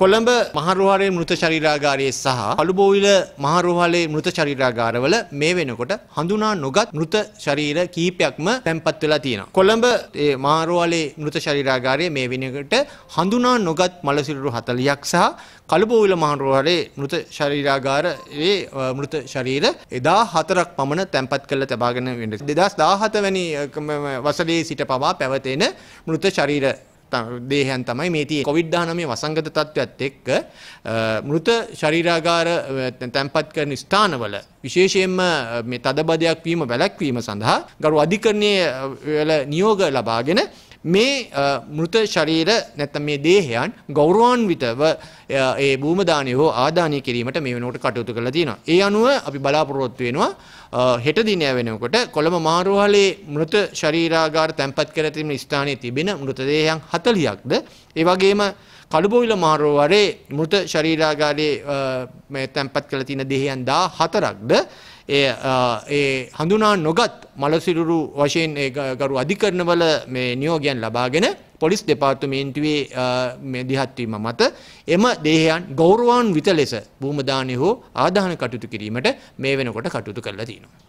කොළඹ මහරුවාරේ මෘත ශරීරාගාරයේ සහ පළුබෝවිල මහරුවාලේ මෘත ශරීරාගාරවල මේ වෙනකොට හඳුනා නොගත් මෘත ශරීර කීපයක්ම තැන්පත් වෙලා තියෙනවා. කොළඹ ඒ මහරුවාලේ මෘත ශරීරාගාරයේ මේ වෙනකොට හඳුනා නොගත් මලසිරුරු 40ක් සහ කළුබෝවිල මහරුවාලේ මෘත ශරීරාගාරයේ මෘත ශරීර 1004ක් පමණ තැන්පත් කරලා තබාගෙන වෙන්නේ. 2017 වැනි වසරේ සිට පවා පැවතෙන මෘත ශරීර දේහයන් තමයි මේ තියෙන්නේ. COVID-19 වසංගත තත්ත්වයත් එක්ක මృత ශරීරාගාර තැන්පත් කරන ස්ථානවල විශේෂයෙන්ම මේ තදබදයක් වීම වැළැක්වීම සඳහා ගරු අධිකරණයේ නියෝග ලබාගෙන මේ මෘත ශරීර නැත්නම් මේ දේහයන් ගෞරවාන්විතව ඒ භූම දානය හෝ ආදානය කිරීමට මේ වෙනකොට කටයුතු කරලා තියෙනවා. ඒ අනුව අපි බලාපොරොත්තු වෙනවා හෙට දිනය වෙනකොට කොළඹ මාරෝහලේ මෘත ශරීරාගාර තැන්පත් කර තිබෙන ස්ථානයේ තිබෙන මෘත දේහයන් 40ක්ද ඒ වගේම කළුබොවිල මාරෝවරේ මෘත ශරීරාගාරයේ තැන්පත් කළ තියෙන දේහයන් 14ක්ද ඒ හඳුනා නොගත් මලසිරුරු වශයෙන් ගරු අධිකරණවල මේ නියෝගයන් ලබාගෙන පොලිස් දෙපාර්තමේන්තුවේ මෙදිහත්වීම මත එම දේහයන් ගෞරවාන් විත ලෙස භූමදානය හෝ ආධාන කටයුතු කිරීමට මේ වෙනකොට කටයුතු කරලා තියෙනවා.